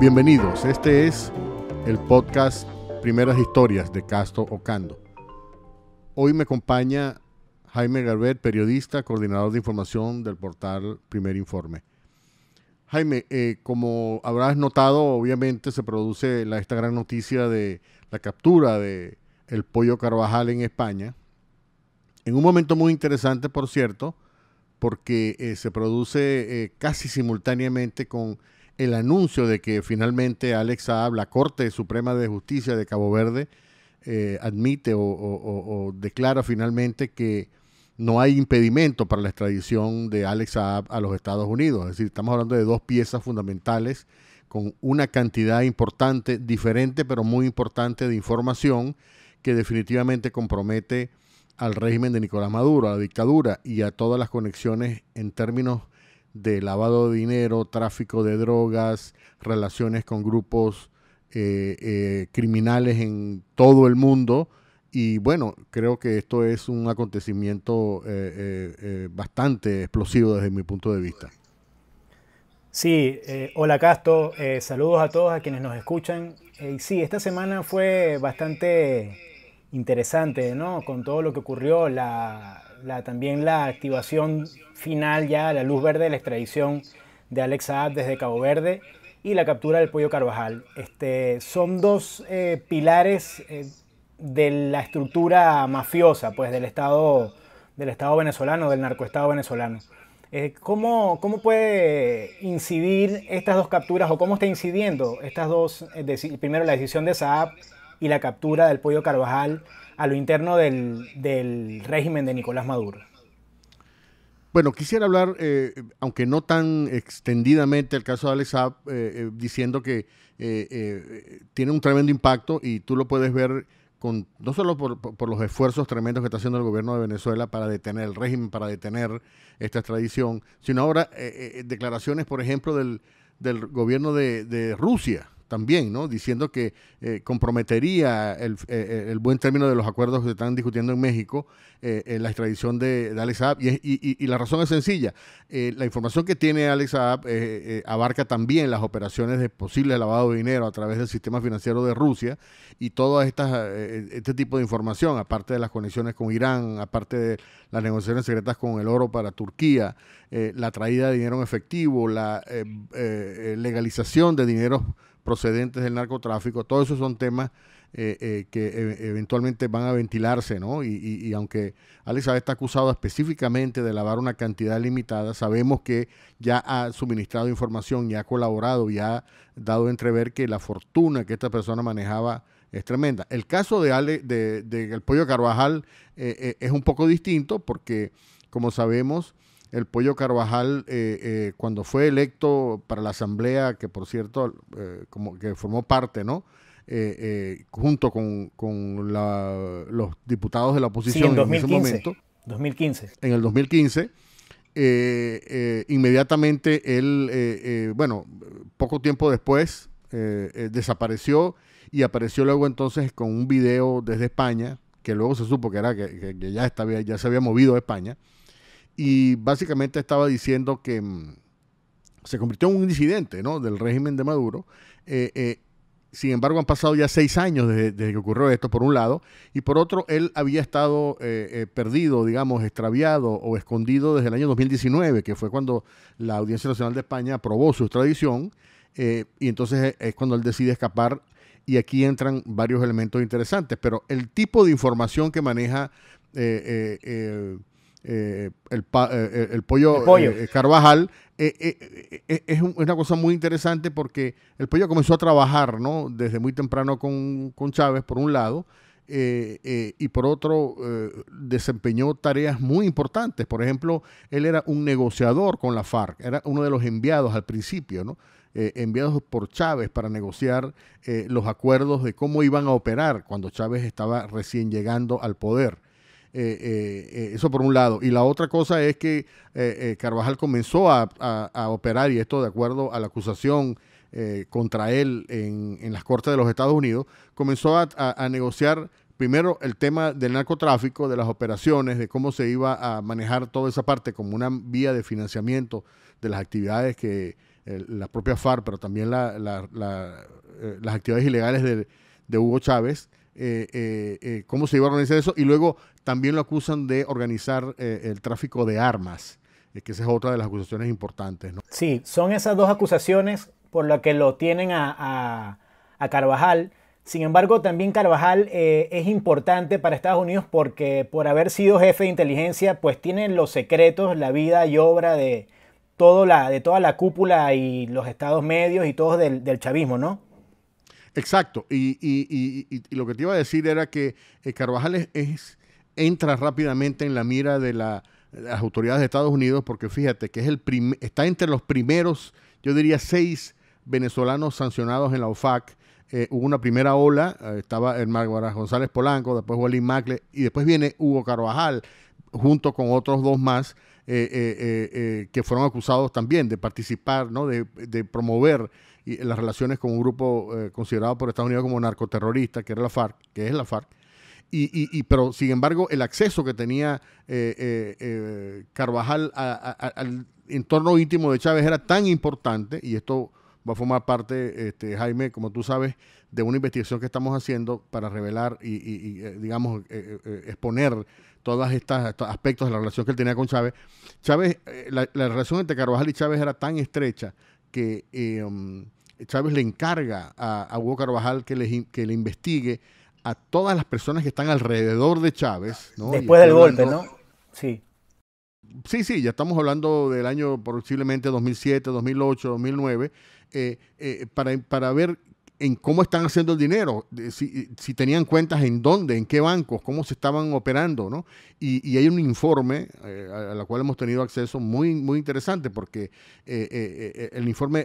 Bienvenidos, este es el podcast Primeras Historias de Casto Ocando. Hoy me acompaña Jaime Garber, periodista, coordinador de información del portal Primer Informe. Jaime, eh, como habrás notado, obviamente se produce la, esta gran noticia de la captura de el pollo Carvajal en España. En un momento muy interesante, por cierto, porque eh, se produce eh, casi simultáneamente con el anuncio de que finalmente Alex Saab, la Corte Suprema de Justicia de Cabo Verde, eh, admite o, declara finalmente que no hay impedimento para la extradición de Alex Saab a los Estados Unidos. Es decir, estamos hablando de dos piezas fundamentales con una cantidad importante, diferente, pero muy importante de información que definitivamente compromete al régimen de Nicolás Maduro, a la dictadura y a todas las conexiones en términos de lavado de dinero, tráfico de drogas, relaciones con grupos eh, eh, criminales en todo el mundo. Y bueno, creo que esto es un acontecimiento eh, bastante explosivo desde mi punto de vista. Sí, hola Casto, saludos a todos a quienes nos escuchan. sí, esta semana fue bastante interesante, ¿no? Con todo lo que ocurrió, la, también la activación final ya, la luz verde de la extradición de Alex Saab desde Cabo Verde y la captura del Pollo Carvajal. Este, son dos eh, pilares eh, de la estructura mafiosa, pues del Estado, del Estado venezolano, del narcoestado venezolano. Eh, ¿cómo, ¿cómo, puede incidir estas dos capturas o cómo está incidiendo estas dos, primero la decisión de Saab y la captura del pollo Carvajal a lo interno del, del régimen de Nicolás Maduro. Bueno, quisiera hablar, eh, aunque no tan extendidamente, el caso de Alex eh, eh, diciendo que tiene un tremendo impacto y tú lo puedes ver con, no solo por, por, los esfuerzos tremendos que está haciendo el gobierno de Venezuela para detener el régimen, para detener esta extradición, sino ahora declaraciones, por ejemplo, del, del gobierno de, de Rusia, también, ¿no? Diciendo que eh, comprometería eh, eh, el, buen término de los acuerdos que se están discutiendo en México la extradición de, Alex Saab. Y, la razón es sencilla. la información que tiene Alex Saab abarca también las operaciones de posible lavado de dinero a través del sistema financiero de Rusia y todo estas, este tipo de información, aparte de las conexiones con Irán, aparte de las negociaciones secretas con el oro para Turquía, la traída de dinero en efectivo, la legalización de dinero procedentes del narcotráfico, todos esos son temas eh, eh, que e, eventualmente van a ventilarse, ¿no? Y, aunque Alex está acusado específicamente de lavar una cantidad limitada, sabemos que ya ha suministrado información, y ha colaborado, y ha dado entrever que la fortuna que esta persona manejaba es tremenda. El caso de Ale, de, El Pollo Carvajal eh, es un poco distinto porque, como sabemos, el Pollo Carvajal, eh, eh, cuando fue electo para la asamblea, que por cierto, eh, como que formó parte, ¿no? junto con, los diputados de la oposición en, el ese momento. 2015. En el 2015. inmediatamente él, bueno, poco tiempo después desapareció y apareció luego entonces con un video desde España, que luego se supo que era ya, estaba, ya se había movido a España y básicamente estaba diciendo que mm, se convirtió en un incidente, ¿no? del régimen de Maduro. Eh, eh, sin embargo, han pasado ya seis años desde, que ocurrió esto, por un lado, y por otro, él había estado eh, perdido, digamos, extraviado o escondido desde el año 2019, que fue cuando la Audiencia Nacional de España aprobó su extradición, y entonces es cuando él decide escapar. Y aquí entran varios elementos interesantes, pero el tipo de información que maneja eh, eh, eh, el, pollo, Carvajal, es, una cosa muy interesante porque el pollo comenzó a trabajar ¿no? desde muy temprano con, Chávez, por un lado, y por otro desempeñó tareas muy importantes. Por ejemplo, él era un negociador con la FARC, era uno de los enviados al principio, enviados por Chávez para negociar los acuerdos de cómo iban a operar cuando Chávez estaba recién llegando al poder. Eh, eh, eh, eso por un lado. Y la otra cosa es que eh, Carvajal comenzó a, operar, y esto de acuerdo a la acusación contra él en, las Cortes de los Estados Unidos, comenzó a, negociar primero el tema del narcotráfico, de las operaciones, de cómo se iba a manejar toda esa parte como una vía de financiamiento de las actividades que la propia FARC, pero también las actividades ilegales de Hugo Chávez. Eh, eh, eh, cómo se iba a organizar eso y luego también lo acusan de organizar el tráfico de armas, que esa es otra de las acusaciones importantes. ¿no? Sí, son esas dos acusaciones por las que lo tienen a, Carvajal. Sin embargo, también Carvajal es importante para Estados Unidos porque por haber sido jefe de inteligencia, pues tiene los secretos, la vida y obra de, la, de toda la cúpula y los estados medios y todos del, del chavismo, ¿no? Exacto. Y, y, lo que te iba a decir era que eh, Carvajal es, entra rápidamente en la mira de, las autoridades de Estados Unidos porque fíjate que es el está entre los primeros, yo diría, seis venezolanos sancionados en la OFAC. Eh, hubo una primera ola, eh, estaba el González Polanco, después Wally Macle y después viene Hugo Carvajal junto con otros dos más que fueron acusados también de participar, ¿no? de, de promover y las relaciones con un grupo eh, considerado por Estados Unidos como narcoterrorista, que era la FARC, que es la FARC. Y, pero, sin embargo, el acceso que tenía eh, eh, Carvajal al entorno íntimo de Chávez era tan importante, y esto va a formar parte, este, Jaime, como tú sabes, de una investigación que estamos haciendo para revelar y, digamos, exponer todos estos aspectos de la relación que él tenía con Chávez. Chávez, la, la relación entre Carvajal y Chávez era tan estrecha que em, Chávez le encarga a, Hugo Carvajal que le, que le investigue a todas las personas que están alrededor de Chávez. Después del golpe, ¿no? Sí. Sí, sí, ya estamos hablando del año posiblemente 2007, 2008, 2009, para, para ver en cómo están haciendo el dinero, eh, si, tenían cuentas en dónde, en qué bancos, cómo se estaban operando, ¿no? Y, hay un informe eh, a, la cual hemos tenido acceso muy, muy interesante porque eh, el informe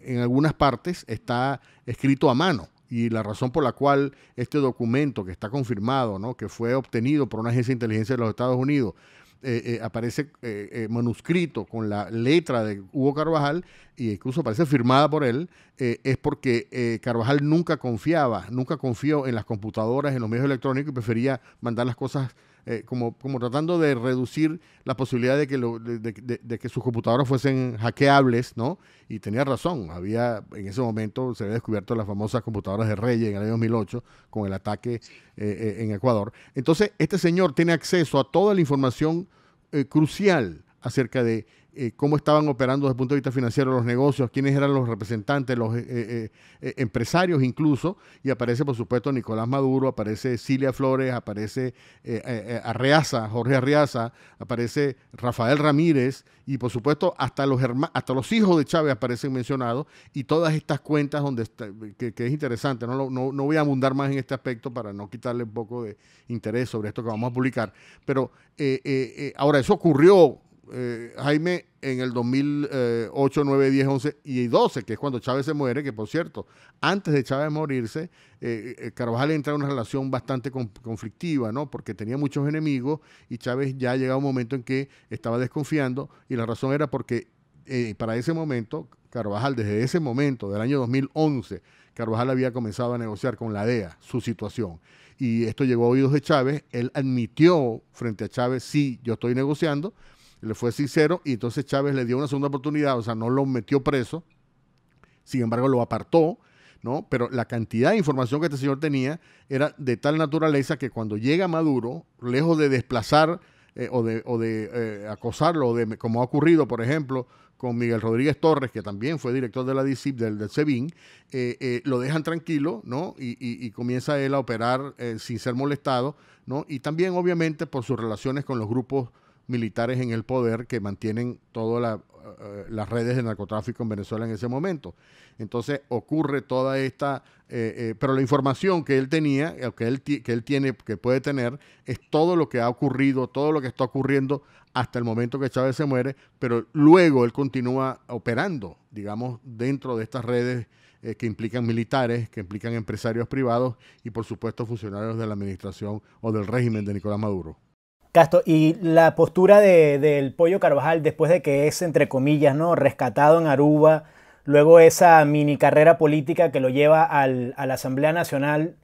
en algunas partes está escrito a mano y la razón por la cual este documento que está confirmado, que fue obtenido por una agencia de inteligencia de los Estados Unidos eh, eh, aparece eh, manuscrito con la letra de Hugo Carvajal y incluso aparece firmada por él, es porque Carvajal nunca confiaba, nunca confió en las computadoras, en los medios electrónicos y prefería mandar las cosas eh, como, tratando de reducir la posibilidad de que, de, que sus computadoras fuesen hackeables, ¿no? Y tenía razón, había, en ese momento se había descubierto las famosas computadoras de Reyes en el año 2008 con el ataque eh, eh, en Ecuador. Entonces, este señor tiene acceso a toda la información crucial acerca de eh, cómo estaban operando desde el punto de vista financiero los negocios, quiénes eran los representantes, los eh, eh, empresarios incluso, y aparece por supuesto Nicolás Maduro, aparece Cilia Flores, aparece Arreaza, Jorge Arreaza, aparece Rafael Ramírez, y por supuesto hasta los, hasta los hijos de Chávez aparecen mencionados, y todas estas cuentas donde que, es interesante, No, no voy a abundar más en este aspecto para no quitarle un poco de interés sobre esto que vamos a publicar, pero ahora eso ocurrió eh, Jaime en el 2008, 9, 10, 11 y 12, que es cuando Chávez se muere, que por cierto, antes de Chávez morirse, eh, eh, Carvajal entra en una relación bastante conflictiva, ¿no? Porque tenía muchos enemigos y Chávez ya llegaba un momento en que estaba desconfiando y la razón era porque para ese momento, Carvajal, desde ese momento, del año 2011, Carvajal había comenzado a negociar con la DEA su situación. Y esto llegó a oídos de Chávez. Él admitió frente a Chávez, sí, yo estoy negociando le fue sincero y entonces Chávez le dio una segunda oportunidad, o sea, no lo metió preso, sin embargo lo apartó, ¿no? Pero la cantidad de información que este señor tenía era de tal naturaleza que cuando llega Maduro, lejos de desplazar eh, o de, eh, acosarlo, de, como ha ocurrido, por ejemplo, con Miguel Rodríguez Torres, que también fue director de la DICIP, del, del SEBIN, eh, lo dejan tranquilo, ¿no? Y, comienza él a operar sin ser molestado, ¿no? Y también, obviamente, por sus relaciones con los grupos militares en el poder que mantienen todas eh, las redes de narcotráfico en Venezuela en ese momento. Entonces ocurre toda esta, eh, eh, pero la información que él tenía, que él, que él tiene, que puede tener, es todo lo que ha ocurrido, todo lo que está ocurriendo hasta el momento que Chávez se muere, pero luego él continúa operando, digamos, dentro de estas redes que implican militares, que implican empresarios privados y por supuesto funcionarios de la administración o del régimen de Nicolás Maduro. Castro, y la postura del de, Pollo Carvajal después de que es, entre comillas, ¿no? rescatado en Aruba, luego esa mini carrera política que lo lleva al, a la Asamblea Nacional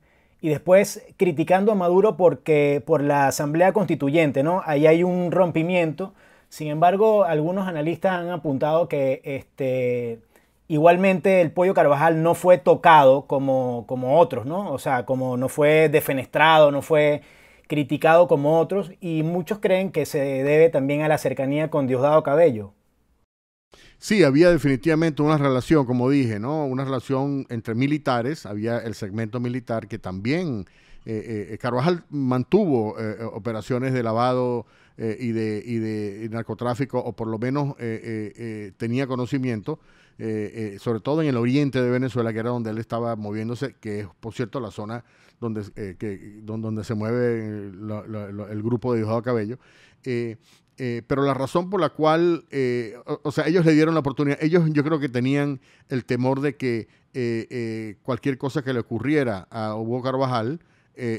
y después criticando a Maduro porque, por la Asamblea Constituyente, ¿no? Ahí hay un rompimiento. Sin embargo, algunos analistas han apuntado que este, igualmente el Pollo Carvajal no fue tocado como, como otros, ¿no? O sea, como no fue defenestrado, no fue criticado como otros y muchos creen que se debe también a la cercanía con Diosdado Cabello. Sí, había definitivamente una relación, como dije, ¿no? Una relación entre militares, había el segmento militar que también eh, eh, eh, Carvajal mantuvo operaciones de lavado y de, narcotráfico, o por lo menos tenía conocimiento, sobre todo en el oriente de Venezuela, que era donde él estaba moviéndose, que es, por cierto, la zona donde, eh, eh, donde se mueve el grupo de Diosdado Cabello. Eh, pero la razón por la cual, o, sea, ellos le dieron la oportunidad, ellos yo creo que tenían el temor de que cualquier cosa que le ocurriera a Hugo Carvajal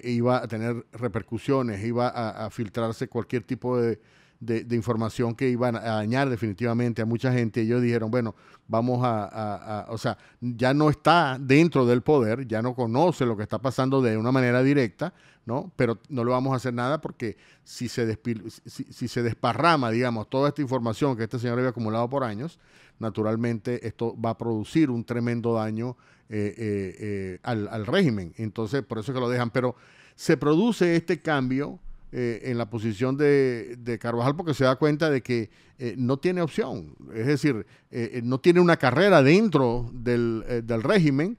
iba a tener repercusiones, iba a filtrarse cualquier tipo de, de, información que iban a dañar definitivamente a mucha gente. Ellos dijeron, bueno, vamos a, o sea, ya no está dentro del poder, ya no conoce lo que está pasando de una manera directa, ¿no? Pero no le vamos a hacer nada porque si se, si, si se desparrama, digamos, toda esta información que este señor había acumulado por años, naturalmente esto va a producir un tremendo daño eh, eh, eh, al, al régimen. Entonces, por eso es que lo dejan. Pero se produce este cambio eh, en la posición de, de, Carvajal porque se da cuenta de que eh, no tiene opción, es decir, eh, no tiene una carrera dentro del, régimen,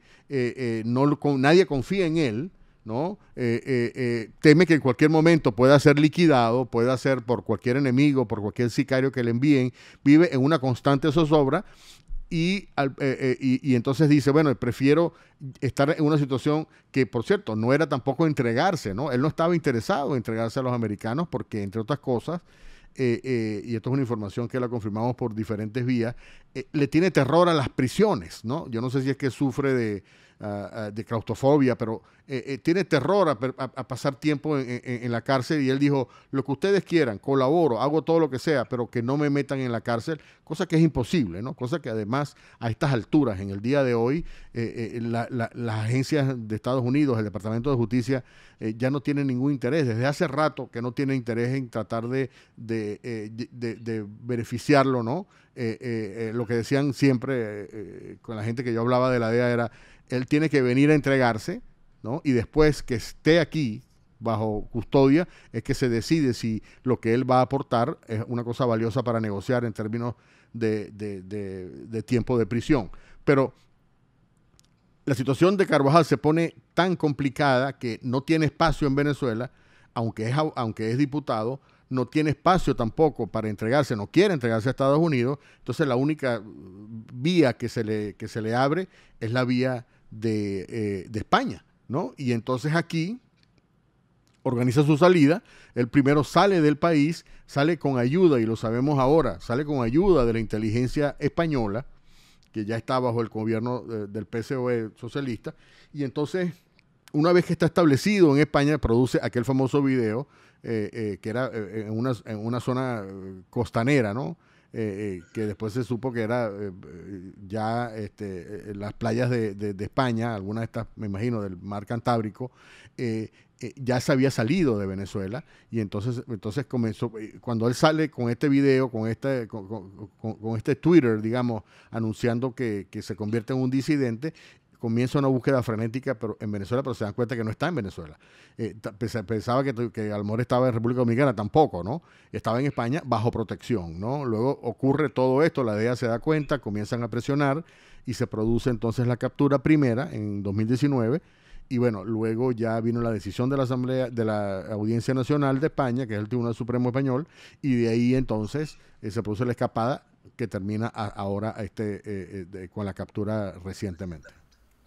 no, nadie confía en él. ¿no? teme que en cualquier momento pueda ser liquidado, pueda ser por cualquier enemigo, por cualquier sicario que le envíen, vive en una constante zozobra eh, eh, y, y, entonces dice, bueno, prefiero estar en una situación que, por cierto, no era tampoco entregarse, ¿no? Él no estaba interesado en entregarse a los americanos porque, entre otras cosas, eh, y esto es una información que la confirmamos por diferentes vías, le tiene terror a las prisiones, ¿no? Yo no sé si es que sufre de, Ah, ah, de claustrofobia, pero eh, eh, tiene terror a, pasar tiempo en, la cárcel y él dijo, lo que ustedes quieran, colaboro, hago todo lo que sea, pero que no me metan en la cárcel, cosa que es imposible, ¿no? Cosa que además a estas alturas, en el día de hoy, eh, las agencias de Estados Unidos, el Departamento de Justicia, ya no tienen ningún interés, desde hace rato que no tienen interés en tratar de, de beneficiarlo, ¿no? lo que decían siempre con la gente que yo hablaba de la DEA era él tiene que venir a entregarse, ¿no? Y después que esté aquí bajo custodia, es que se decide si lo que él va a aportar es una cosa valiosa para negociar en términos de, tiempo de prisión. Pero la situación de Carvajal se pone tan complicada que no tiene espacio en Venezuela, aunque es, aunque es diputado, no tiene espacio tampoco para entregarse, no quiere entregarse a Estados Unidos, entonces la única vía que se le, que se le abre es la vía eh, de, España, ¿no? Y entonces aquí organiza su salida, el primero sale del país, sale con ayuda, y lo sabemos ahora, sale con ayuda de la inteligencia española, que ya está bajo el gobierno eh, del PSOE socialista, y entonces, una vez que está establecido en España, produce aquel famoso video eh, que era en, en, una, zona costanera, ¿no? Eh, eh, que después se supo que era eh, ya este, las playas de, España, algunas de estas, me imagino, del mar Cantábrico, ya se había salido de Venezuela y entonces, entonces comenzó, cuando él sale con este video, con este, con, este Twitter, digamos, anunciando que, se convierte en un disidente, comienza una búsqueda frenética pero, en Venezuela, pero se dan cuenta que no está en Venezuela. Eh, pensaba que, que Almor estaba en República Dominicana, tampoco, ¿no? Estaba en España bajo protección, ¿no? Luego ocurre todo esto, la DEA se da cuenta, comienzan a presionar y se produce entonces la captura primera en 2019. Y bueno, luego ya vino la decisión de la Asamblea, de la Audiencia Nacional de España, que es el Tribunal Supremo Español, y de ahí entonces eh, se produce la escapada que termina ahora este, eh, con la captura recientemente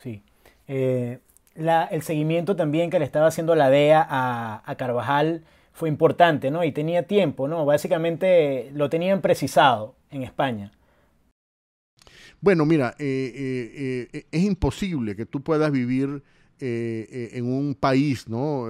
sí. Eh, el seguimiento también que le estaba haciendo la DEA a, Carvajal fue importante, ¿no? Y tenía tiempo, ¿no? Básicamente lo tenían precisado en España. Bueno, mira, eh, eh, es imposible que tú puedas vivir en un país, ¿no?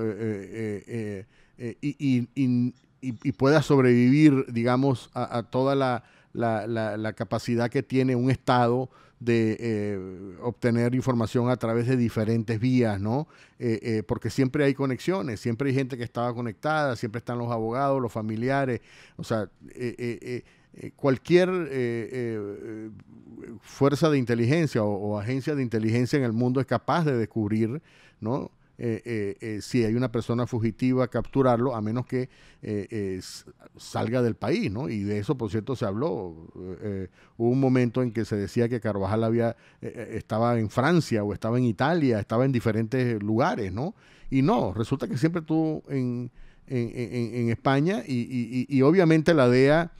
Y, pueda puedas sobrevivir, digamos, a, toda la, la, la, la capacidad que tiene un Estado de eh, obtener información a través de diferentes vías, ¿no? Eh, eh, porque siempre hay conexiones, siempre hay gente que estaba conectada, siempre están los abogados, los familiares, o sea, cualquier fuerza de inteligencia o, agencia de inteligencia en el mundo es capaz de descubrir, ¿no? Eh, eh, eh, si hay una persona fugitiva, capturarlo, a menos que salga del país, ¿no? Y de eso, por cierto, se habló. hubo un momento en que se decía que Carvajal había, estaba en Francia o estaba en Italia, estaba en diferentes lugares, ¿no? Y no, resulta que siempre estuvo en, España y, obviamente la DEA...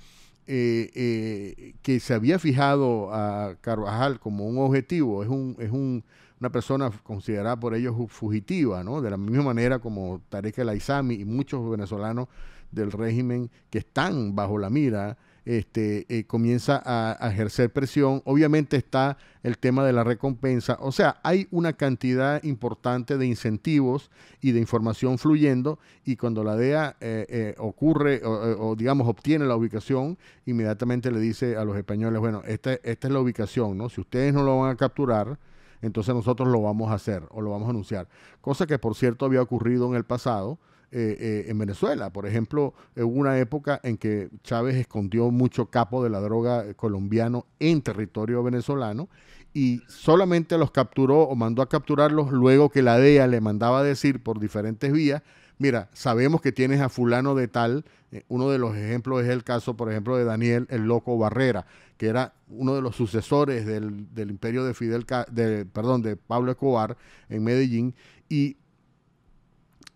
que se había fijado a Carvajal como un objetivo, es un, es un una persona considerada por ellos fugitiva, ¿no? De la misma manera como Tarek El Aizami y muchos venezolanos del régimen que están bajo la mira, este, eh, comienza a, ejercer presión. Obviamente está el tema de la recompensa. O sea, hay una cantidad importante de incentivos y de información fluyendo y cuando la DEA eh, eh, ocurre o, digamos obtiene la ubicación, inmediatamente le dice a los españoles, bueno, esta, esta es la ubicación, ¿no? Si ustedes no lo van a capturar, entonces nosotros lo vamos a hacer o lo vamos a anunciar. Cosa que por cierto había ocurrido en el pasado. Eh, eh, en Venezuela. Por ejemplo, eh, hubo una época en que Chávez escondió mucho capo de la droga colombiano en territorio venezolano y solamente los capturó o mandó a capturarlos luego que la DEA le mandaba a decir por diferentes vías, mira, sabemos que tienes a fulano de tal, uno de los ejemplos es el caso, por ejemplo, de Daniel el Loco Barrera, que era uno de los sucesores del, imperio de Fidel, de, perdón, de Pablo Escobar en Medellín, y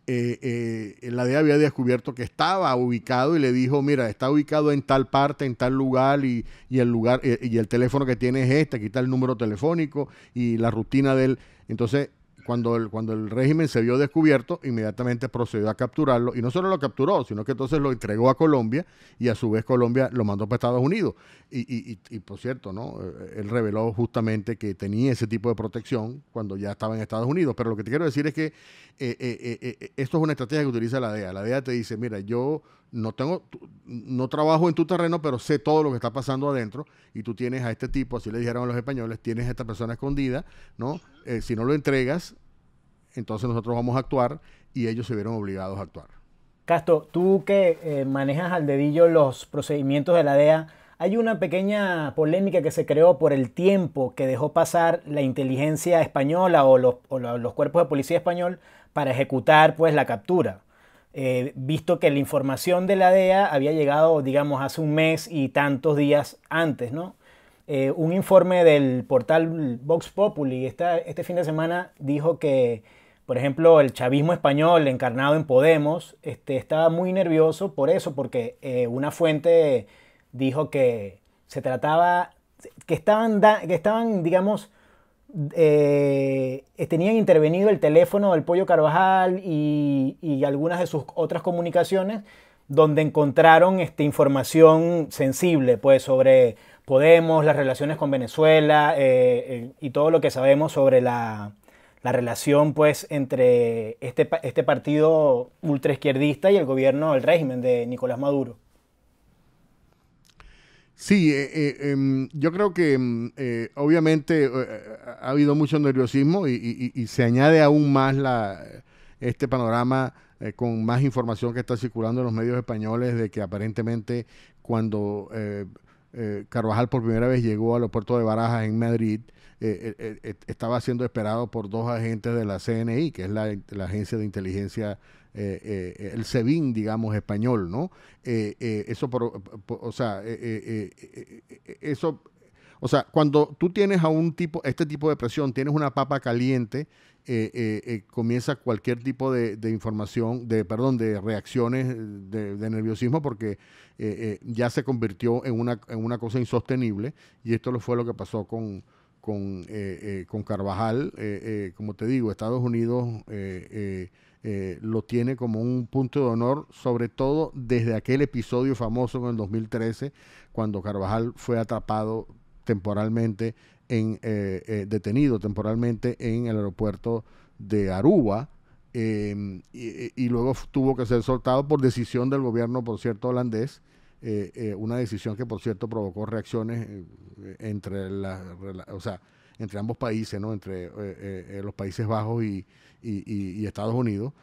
eh, eh, la DEA había descubierto que estaba ubicado y le dijo, mira, está ubicado en tal parte, en tal lugar y, el lugar eh, y el teléfono que tiene es este, aquí está el número telefónico y la rutina del... Entonces cuando el, régimen se vio descubierto, inmediatamente procedió a capturarlo y no solo lo capturó, sino que entonces lo entregó a Colombia y a su vez Colombia lo mandó para Estados Unidos. Y, y, y, por cierto, ¿no? Eh, él reveló justamente que tenía ese tipo de protección cuando ya estaba en Estados Unidos. Pero lo que te quiero decir es que eh, eh, esto es una estrategia que utiliza la DEA. La DEA te dice, mira, yo no tengo, no trabajo en tu terreno, pero sé todo lo que está pasando adentro y tú tienes a este tipo, así le dijeron a los españoles, tienes a esta persona escondida, ¿no? si no lo entregas, entonces nosotros vamos a actuar y ellos se vieron obligados a actuar. Casto, tú que eh, manejas al dedillo los procedimientos de la DEA, hay una pequeña polémica que se creó por el tiempo que dejó pasar la inteligencia española o los, cuerpos de policía español para ejecutar pues, la captura. Eh, visto que la información de la DEA había llegado, digamos, hace un mes y tantos días antes, ¿no? Eh, un informe del portal Vox Populi este fin de semana dijo que por ejemplo, el chavismo español encarnado en Podemos este, estaba muy nervioso por eso, porque eh, una fuente dijo que se trataba, que estaban, que estaban digamos, eh, tenían intervenido el teléfono del Pollo Carvajal y, algunas de sus otras comunicaciones donde encontraron este, información sensible pues, sobre Podemos, las relaciones con Venezuela eh, y todo lo que sabemos sobre la, la relación pues entre este, este partido ultraizquierdista y el gobierno, el régimen de Nicolás Maduro. Sí, eh, eh, em, yo creo que em, eh, obviamente ha habido mucho nerviosismo y, se añade aún más la, este panorama con más información que está circulando en los medios españoles de que aparentemente cuando Carvajal por primera vez llegó al puertos de Barajas en Madrid, eh, estaba siendo esperado por dos agentes de la CNI, que es la, agencia de inteligencia, el SEBIN, digamos, español, ¿no? eso, o sea, eso, o sea, cuando tú tienes a un tipo, este tipo de presión, tienes una papa caliente, comienza cualquier tipo de, información, de, perdón, de reacciones de, nerviosismo, porque ya se convirtió en una, en una cosa insostenible, y esto fue lo que pasó con con, eh, eh, con Carvajal, eh, como te digo, Estados Unidos lo tiene como un punto de honor, sobre todo desde aquel episodio famoso en el 2013, cuando Carvajal fue atrapado temporalmente en, detenido temporalmente en el aeropuerto de Aruba y, luego tuvo que ser soltado por decisión del gobierno, por cierto, holandés, eh, eh, una decisión que por cierto provocó reacciones eh, entre o sea, entre ambos países, ¿no? entre los Países Bajos y, Estados Unidos,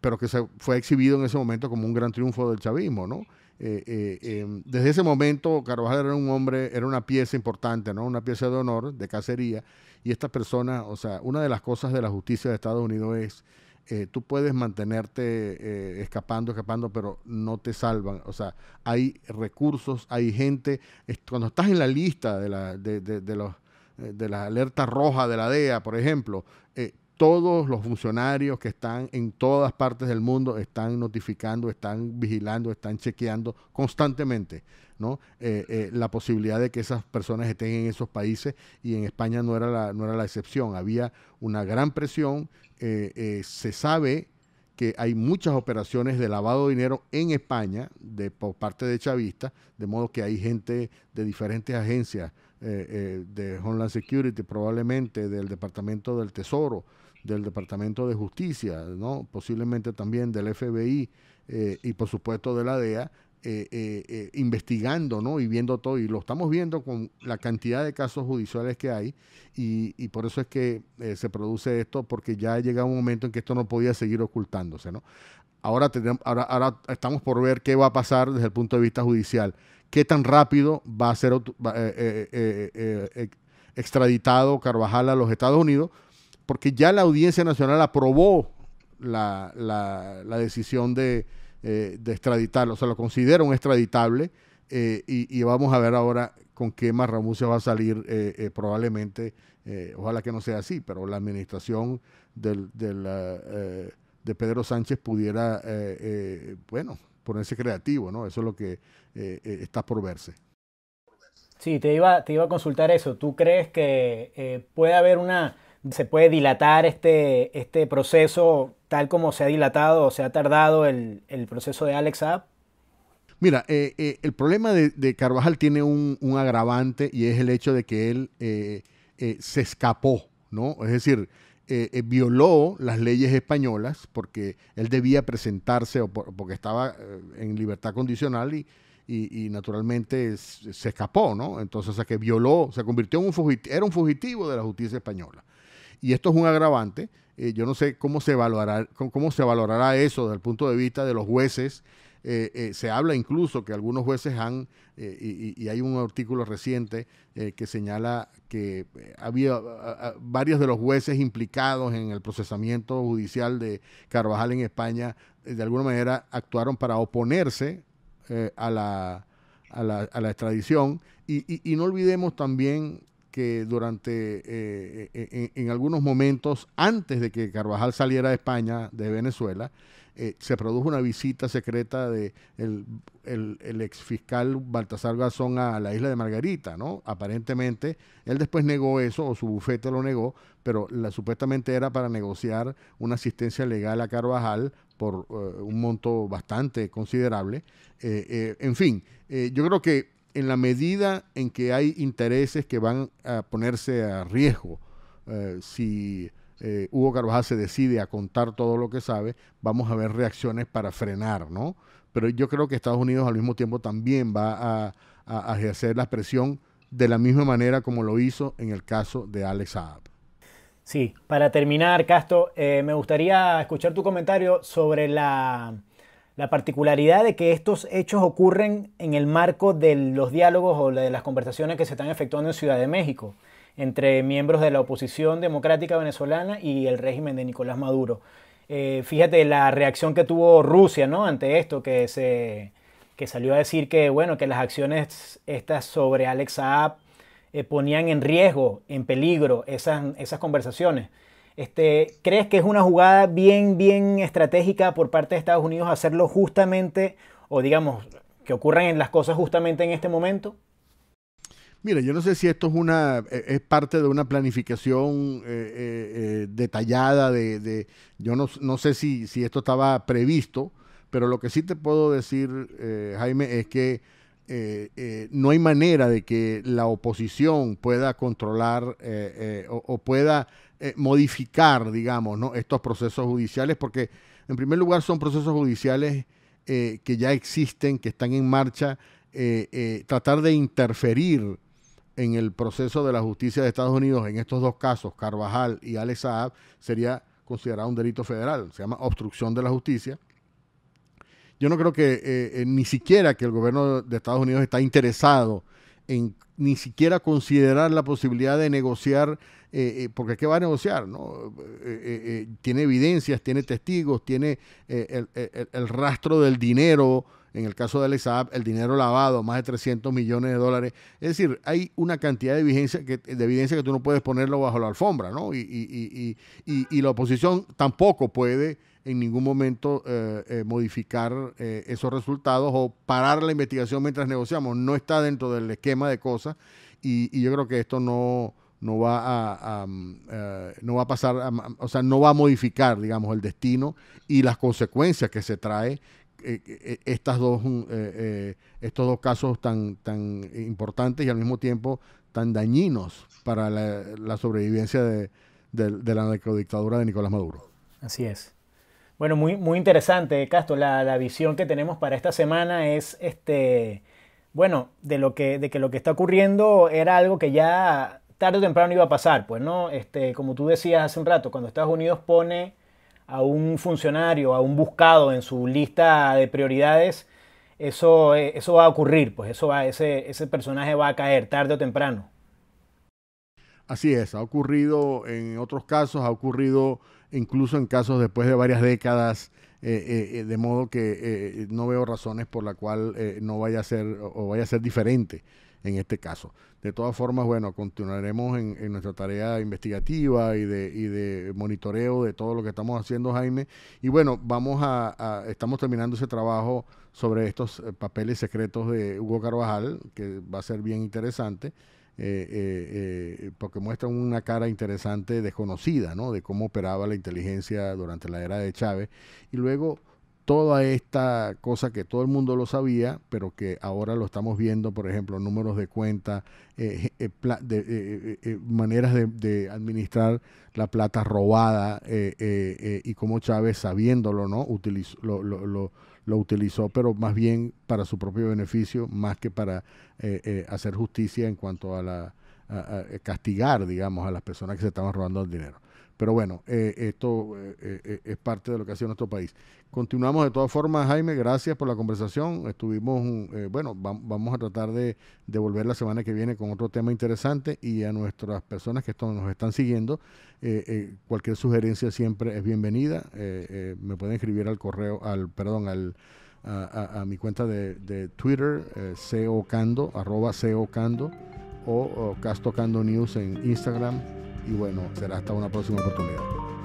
pero que se fue exhibido en ese momento como un gran triunfo del chavismo, ¿no? Em, desde ese momento Carvajal era un hombre, era una pieza importante, ¿no? Una pieza de honor, de cacería, y esta persona, o sea, una de las cosas de la justicia de Estados Unidos es eh, tú puedes mantenerte eh, escapando, escapando, pero no te salvan. O sea, hay recursos, hay gente. cuando estás en la lista de la, de, de eh, la alerta roja de la DEA, por ejemplo, todos los funcionarios que están en todas partes del mundo están notificando, están vigilando, están chequeando constantemente. ¿no? Eh, eh, la posibilidad de que esas personas estén en esos países y en España no era la, no era la excepción. Había una gran presión, eh, se sabe que hay muchas operaciones de lavado de dinero en España de, por parte de Chavista, de modo que hay gente de diferentes agencias, de Homeland Security probablemente, del Departamento del Tesoro, del Departamento de Justicia, ¿no? posiblemente también del FBI y por supuesto de la DEA, eh, eh, eh, investigando ¿no? y viendo todo, y lo estamos viendo con la cantidad de casos judiciales que hay, y, por eso es que se produce esto, porque ya ha llegado un momento en que esto no podía seguir ocultándose. ¿no? Ahora, tenemos, ahora, estamos por ver qué va a pasar desde el punto de vista judicial, qué tan rápido va a ser extraditado Carvajal a los Estados Unidos, porque ya la Audiencia Nacional aprobó la decisión de, eh, de extraditarlo. O sea, lo considera un extraditable eh, y, vamos a ver ahora con qué más Marramucia va a salir eh, probablemente. ojalá que no sea así, pero la administración del, de Pedro Sánchez pudiera, bueno, ponerse creativo, ¿no? Eso es lo que está por verse. Sí, te iba, te iba a consultar eso. ¿Tú crees que puede haber una se puede dilatar este, este proceso tal como se ha dilatado o se ha tardado el, proceso de Alex Saab? Mira, eh, eh, el problema de, Carvajal tiene un, agravante y es el hecho de que él eh, se escapó, ¿no? Es decir, violó las leyes españolas porque él debía presentarse o porque estaba en libertad condicional y, y, naturalmente se escapó, ¿no? Entonces, o que violó, se convirtió en un fugitivo, era un fugitivo de la justicia española. Y esto es un agravante. Eh, yo no sé cómo se, evaluará, cómo se valorará eso desde el punto de vista de los jueces. Eh, eh, se habla incluso que algunos jueces han, y, hay un artículo reciente que señala que había varios de los jueces implicados en el procesamiento judicial de Carvajal en España, de alguna manera actuaron para oponerse a la, a, la, extradición. y no olvidemos también que durante, eh, eh, eh, en, algunos momentos, antes de que Carvajal saliera de España, de Venezuela, se produjo una visita secreta de el, el, ex fiscal Baltasar Garzón a la isla de Margarita, ¿no? Aparentemente, él después negó eso, o su bufete lo negó, pero supuestamente era para negociar una asistencia legal a Carvajal por un monto bastante considerable. en fin, yo creo que en la medida en que hay intereses que van a ponerse a riesgo, eh, si eh, Hugo Carvajal se decide a contar todo lo que sabe, vamos a ver reacciones para frenar, ¿no? Pero yo creo que Estados Unidos al mismo tiempo también va a, ejercer la presión de la misma manera como lo hizo en el caso de Alex Saab. Sí, para terminar, Castro, eh, me gustaría escuchar tu comentario sobre la la particularidad de que estos hechos ocurren en el marco de los diálogos o de las conversaciones que se están efectuando en Ciudad de México entre miembros de la oposición democrática venezolana y el régimen de Nicolás Maduro. Eh, fíjate la reacción que tuvo Rusia ante esto, que, se, que salió a decir que, bueno, que las acciones estas sobre Alex Saab eh, ponían en riesgo, en peligro esas conversaciones. Este, ¿Crees que es una jugada bien, bien estratégica por parte de Estados Unidos hacerlo justamente, o digamos, que ocurran en las cosas justamente en este momento? Mira, yo no sé si esto es una eh, es parte de una planificación eh, eh, detallada de, yo no, no sé si, si, esto estaba previsto, pero lo que sí te puedo decir, Jaime, es que eh, eh, no hay manera de que la oposición pueda controlar eh, o, pueda modificar, digamos, ¿no? estos procesos judiciales, porque en primer lugar son procesos judiciales que ya existen, que están en marcha. tratar de interferir en el proceso de la justicia de Estados Unidos en estos dos casos, Carvajal y al Saab, sería considerado un delito federal. Se llama obstrucción de la justicia. Yo no creo que eh, eh, ni siquiera que el gobierno de Estados Unidos está interesado en ni siquiera considerar la posibilidad de negociar, eh, porque ¿qué va a negociar? No? tiene evidencias, tiene testigos, tiene el, rastro del dinero, en el caso del Saab, el dinero lavado, más de 300 millones de dólares. Es decir, hay una cantidad de evidencia que, de evidencia que tú no puedes ponerlo bajo la alfombra, ¿no? Y, y, y, y la oposición tampoco puede en ningún momento eh, eh, modificar eh, esos resultados o parar la investigación mientras negociamos. No está dentro del esquema de cosas y, yo creo que esto no, no va a, mm, no va a pasar, o sea, no va a modificar, digamos, el destino y las consecuencias que se trae estas dos, mm, estos dos casos tan, tan importantes y al mismo tiempo tan dañinos para la, sobrevivencia de, de la dictadura de Nicolás Maduro. Así es. Bueno, muy, muy interesante, Castro. La, visión que tenemos para esta semana es, este, bueno, de, lo que, de que lo que está ocurriendo era algo que ya tarde o temprano iba a pasar, pues, ¿no? Este, como tú decías hace un rato, cuando Estados Unidos pone a un funcionario, a un buscado en su lista de prioridades, eso, eh, eso va a ocurrir, pues eso va, ese, ese personaje va a caer tarde o temprano. Así es, ha ocurrido en otros casos, ha ocurrido incluso en casos después de varias décadas, eh, eh, eh, de modo que no veo razones por la cual no vaya a ser o vaya a ser diferente en este caso. De todas formas, bueno, continuaremos en, nuestra tarea investigativa y de, monitoreo de todo lo que estamos haciendo, Jaime. Y bueno, vamos a, estamos terminando ese trabajo sobre estos papeles secretos de Hugo Carvajal, que va a ser bien interesante. Eh, eh, eh, porque muestra una cara interesante desconocida, ¿no? De cómo operaba la inteligencia durante la era de Chávez. Y luego toda esta cosa que todo el mundo lo sabía, pero que ahora lo estamos viendo, por ejemplo, números de cuenta, maneras de, administrar la plata robada y cómo Chávez, sabiéndolo, ¿no? lo, lo utilizó, pero más bien para su propio beneficio, más que para eh, eh, hacer justicia en cuanto a la eh, castigar, digamos, a las personas que se estaban robando el dinero. Pero bueno, eh, esto eh, eh, es parte de lo que ha sido nuestro país. Continuamos de todas formas, Jaime, gracias por la conversación. Estuvimos, bueno, vamos a tratar de, de, volver la semana que viene con otro tema interesante y a nuestras personas que nos están siguiendo, cualquier sugerencia siempre es bienvenida. me pueden escribir al correo, al, perdón, al... A, mi cuenta de, de Twitter, eh, cocando, arroba cocando, o, o Castocando News en Instagram, y bueno, será hasta una próxima oportunidad.